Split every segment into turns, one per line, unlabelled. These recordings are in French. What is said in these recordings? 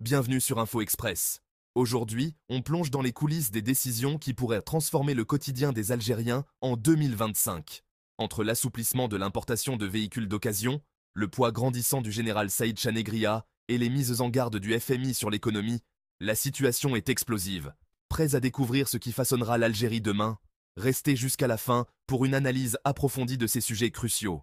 Bienvenue sur Info Express. Aujourd'hui, on plonge dans les coulisses des décisions qui pourraient transformer le quotidien des Algériens en 2025. Entre l'assouplissement de l'importation de véhicules d'occasion, le poids grandissant du général Saïd Chanegria et les mises en garde du FMI sur l'économie, la situation est explosive. Prêts à découvrir ce qui façonnera l'Algérie demain Restez jusqu'à la fin pour une analyse approfondie de ces sujets cruciaux.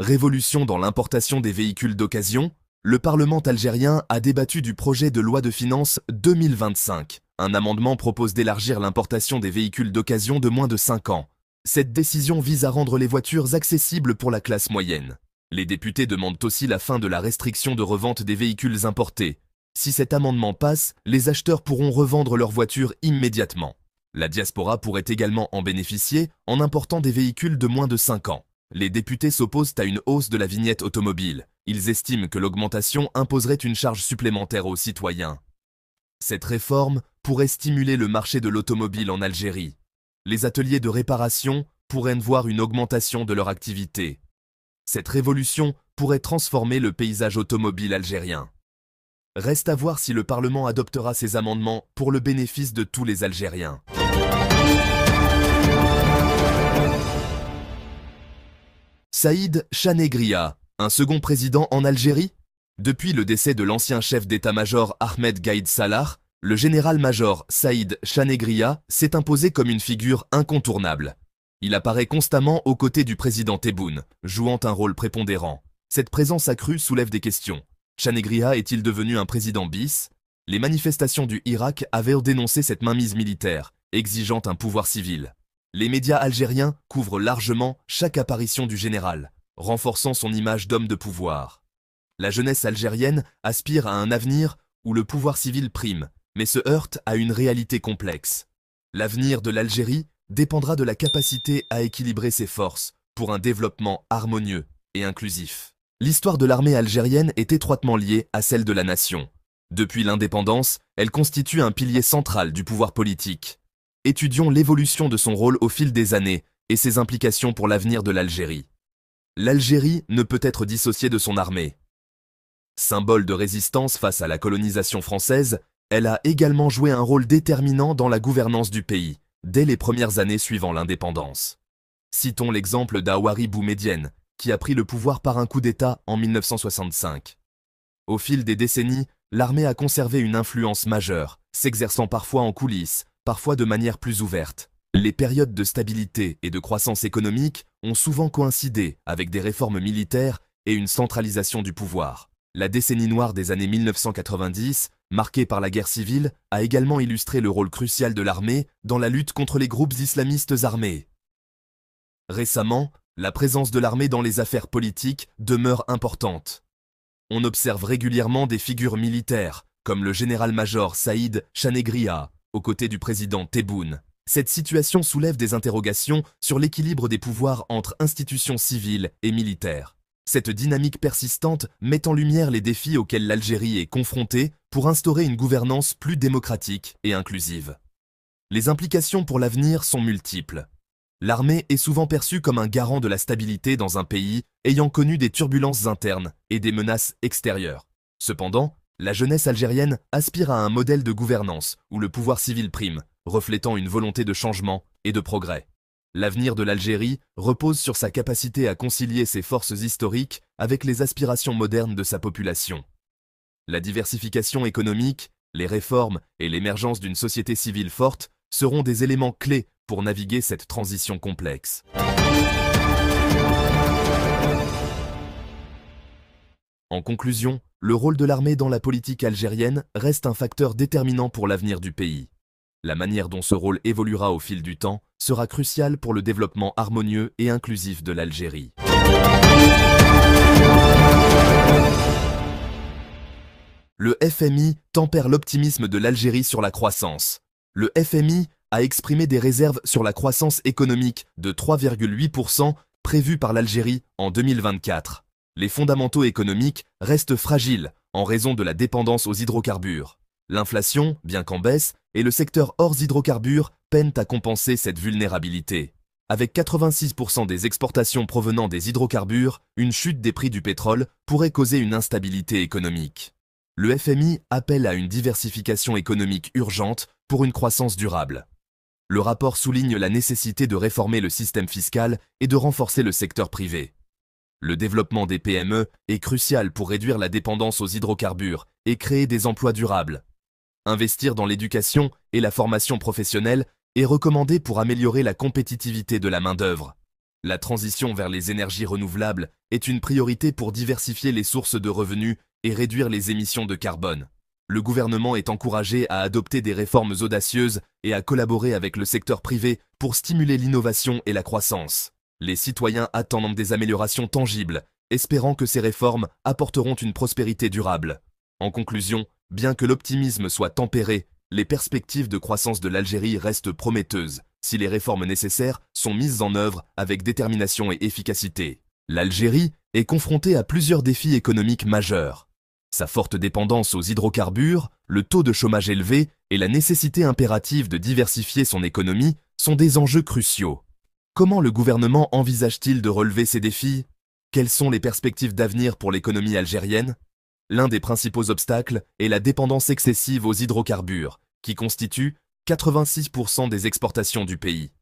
Révolution dans l'importation des véhicules d'occasion, le Parlement algérien a débattu du projet de loi de finances 2025. Un amendement propose d'élargir l'importation des véhicules d'occasion de moins de 5 ans. Cette décision vise à rendre les voitures accessibles pour la classe moyenne. Les députés demandent aussi la fin de la restriction de revente des véhicules importés, si cet amendement passe, les acheteurs pourront revendre leurs voitures immédiatement. La diaspora pourrait également en bénéficier en important des véhicules de moins de 5 ans. Les députés s'opposent à une hausse de la vignette automobile. Ils estiment que l'augmentation imposerait une charge supplémentaire aux citoyens. Cette réforme pourrait stimuler le marché de l'automobile en Algérie. Les ateliers de réparation pourraient voir une augmentation de leur activité. Cette révolution pourrait transformer le paysage automobile algérien. Reste à voir si le Parlement adoptera ces amendements pour le bénéfice de tous les Algériens. Saïd Chanegria, un second président en Algérie Depuis le décès de l'ancien chef d'état-major Ahmed Gaïd Salah, le général-major Saïd Chanegria s'est imposé comme une figure incontournable. Il apparaît constamment aux côtés du président Tebboune, jouant un rôle prépondérant. Cette présence accrue soulève des questions. Chanegria est-il devenu un président bis Les manifestations du Irak avaient dénoncé cette mainmise militaire, exigeant un pouvoir civil. Les médias algériens couvrent largement chaque apparition du général, renforçant son image d'homme de pouvoir. La jeunesse algérienne aspire à un avenir où le pouvoir civil prime, mais se heurte à une réalité complexe. L'avenir de l'Algérie dépendra de la capacité à équilibrer ses forces pour un développement harmonieux et inclusif l'histoire de l'armée algérienne est étroitement liée à celle de la nation. Depuis l'indépendance, elle constitue un pilier central du pouvoir politique. Étudions l'évolution de son rôle au fil des années et ses implications pour l'avenir de l'Algérie. L'Algérie ne peut être dissociée de son armée. Symbole de résistance face à la colonisation française, elle a également joué un rôle déterminant dans la gouvernance du pays, dès les premières années suivant l'indépendance. Citons l'exemple d'Awari Boumedienne, a pris le pouvoir par un coup d'État en 1965. Au fil des décennies, l'armée a conservé une influence majeure, s'exerçant parfois en coulisses, parfois de manière plus ouverte. Les périodes de stabilité et de croissance économique ont souvent coïncidé avec des réformes militaires et une centralisation du pouvoir. La décennie noire des années 1990, marquée par la guerre civile, a également illustré le rôle crucial de l'armée dans la lutte contre les groupes islamistes armés. Récemment, la présence de l'armée dans les affaires politiques demeure importante. On observe régulièrement des figures militaires, comme le général-major Saïd Chanegria, aux côtés du président Tebboune. Cette situation soulève des interrogations sur l'équilibre des pouvoirs entre institutions civiles et militaires. Cette dynamique persistante met en lumière les défis auxquels l'Algérie est confrontée pour instaurer une gouvernance plus démocratique et inclusive. Les implications pour l'avenir sont multiples. L'armée est souvent perçue comme un garant de la stabilité dans un pays ayant connu des turbulences internes et des menaces extérieures. Cependant, la jeunesse algérienne aspire à un modèle de gouvernance où le pouvoir civil prime, reflétant une volonté de changement et de progrès. L'avenir de l'Algérie repose sur sa capacité à concilier ses forces historiques avec les aspirations modernes de sa population. La diversification économique, les réformes et l'émergence d'une société civile forte seront des éléments clés pour naviguer cette transition complexe. En conclusion, le rôle de l'armée dans la politique algérienne reste un facteur déterminant pour l'avenir du pays. La manière dont ce rôle évoluera au fil du temps sera cruciale pour le développement harmonieux et inclusif de l'Algérie. Le FMI tempère l'optimisme de l'Algérie sur la croissance. Le FMI a exprimé des réserves sur la croissance économique de 3,8% prévue par l'Algérie en 2024. Les fondamentaux économiques restent fragiles en raison de la dépendance aux hydrocarbures. L'inflation, bien qu'en baisse, et le secteur hors hydrocarbures peinent à compenser cette vulnérabilité. Avec 86% des exportations provenant des hydrocarbures, une chute des prix du pétrole pourrait causer une instabilité économique. Le FMI appelle à une diversification économique urgente pour une croissance durable le rapport souligne la nécessité de réformer le système fiscal et de renforcer le secteur privé. Le développement des PME est crucial pour réduire la dépendance aux hydrocarbures et créer des emplois durables. Investir dans l'éducation et la formation professionnelle est recommandé pour améliorer la compétitivité de la main-d'œuvre. La transition vers les énergies renouvelables est une priorité pour diversifier les sources de revenus et réduire les émissions de carbone. Le gouvernement est encouragé à adopter des réformes audacieuses et à collaborer avec le secteur privé pour stimuler l'innovation et la croissance. Les citoyens attendent des améliorations tangibles, espérant que ces réformes apporteront une prospérité durable. En conclusion, bien que l'optimisme soit tempéré, les perspectives de croissance de l'Algérie restent prometteuses si les réformes nécessaires sont mises en œuvre avec détermination et efficacité. L'Algérie est confrontée à plusieurs défis économiques majeurs sa forte dépendance aux hydrocarbures, le taux de chômage élevé et la nécessité impérative de diversifier son économie sont des enjeux cruciaux. Comment le gouvernement envisage-t-il de relever ces défis Quelles sont les perspectives d'avenir pour l'économie algérienne L'un des principaux obstacles est la dépendance excessive aux hydrocarbures, qui constitue 86% des exportations du pays.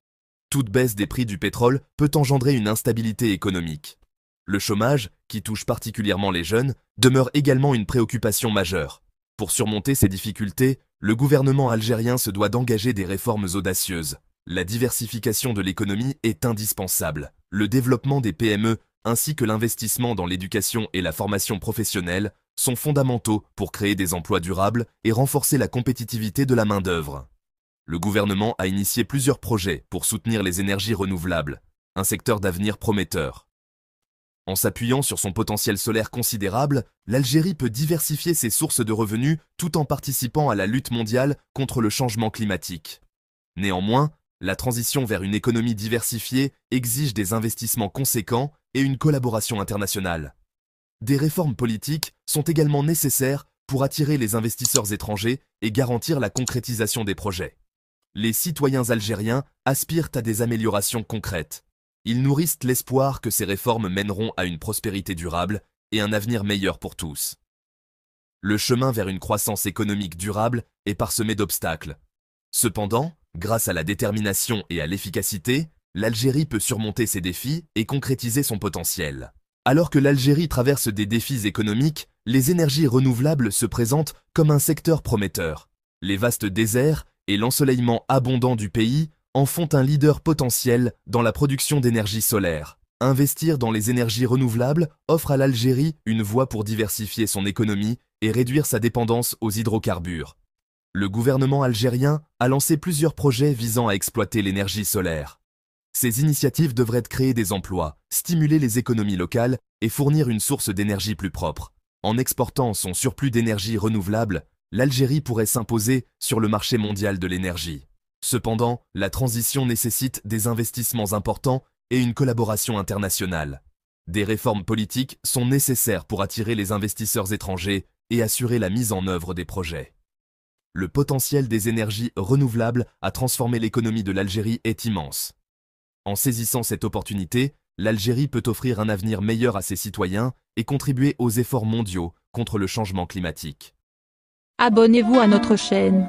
Toute baisse des prix du pétrole peut engendrer une instabilité économique. Le chômage, qui touche particulièrement les jeunes, demeure également une préoccupation majeure. Pour surmonter ces difficultés, le gouvernement algérien se doit d'engager des réformes audacieuses. La diversification de l'économie est indispensable. Le développement des PME, ainsi que l'investissement dans l'éducation et la formation professionnelle, sont fondamentaux pour créer des emplois durables et renforcer la compétitivité de la main-d'œuvre. Le gouvernement a initié plusieurs projets pour soutenir les énergies renouvelables, un secteur d'avenir prometteur. En s'appuyant sur son potentiel solaire considérable, l'Algérie peut diversifier ses sources de revenus tout en participant à la lutte mondiale contre le changement climatique. Néanmoins, la transition vers une économie diversifiée exige des investissements conséquents et une collaboration internationale. Des réformes politiques sont également nécessaires pour attirer les investisseurs étrangers et garantir la concrétisation des projets. Les citoyens algériens aspirent à des améliorations concrètes. Ils nourrissent l'espoir que ces réformes mèneront à une prospérité durable et un avenir meilleur pour tous. Le chemin vers une croissance économique durable est parsemé d'obstacles. Cependant, grâce à la détermination et à l'efficacité, l'Algérie peut surmonter ses défis et concrétiser son potentiel. Alors que l'Algérie traverse des défis économiques, les énergies renouvelables se présentent comme un secteur prometteur. Les vastes déserts et l'ensoleillement abondant du pays en font un leader potentiel dans la production d'énergie solaire. Investir dans les énergies renouvelables offre à l'Algérie une voie pour diversifier son économie et réduire sa dépendance aux hydrocarbures. Le gouvernement algérien a lancé plusieurs projets visant à exploiter l'énergie solaire. Ces initiatives devraient créer des emplois, stimuler les économies locales et fournir une source d'énergie plus propre. En exportant son surplus d'énergie renouvelable, l'Algérie pourrait s'imposer sur le marché mondial de l'énergie. Cependant, la transition nécessite des investissements importants et une collaboration internationale. Des réformes politiques sont nécessaires pour attirer les investisseurs étrangers et assurer la mise en œuvre des projets. Le potentiel des énergies renouvelables à transformer l'économie de l'Algérie est immense. En saisissant cette opportunité, l'Algérie peut offrir un avenir meilleur à ses citoyens et contribuer aux efforts mondiaux contre le changement climatique. Abonnez-vous à notre chaîne